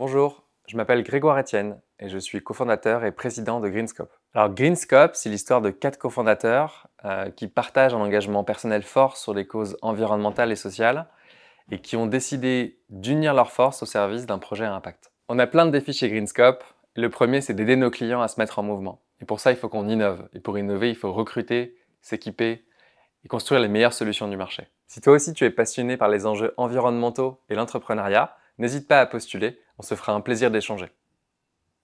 Bonjour, je m'appelle Grégoire Etienne et je suis cofondateur et président de Greenscope. Alors Greenscope, c'est l'histoire de quatre cofondateurs euh, qui partagent un engagement personnel fort sur les causes environnementales et sociales et qui ont décidé d'unir leurs forces au service d'un projet à impact. On a plein de défis chez Greenscope. Le premier, c'est d'aider nos clients à se mettre en mouvement. Et pour ça, il faut qu'on innove. Et pour innover, il faut recruter, s'équiper et construire les meilleures solutions du marché. Si toi aussi tu es passionné par les enjeux environnementaux et l'entrepreneuriat, n'hésite pas à postuler on se fera un plaisir d'échanger.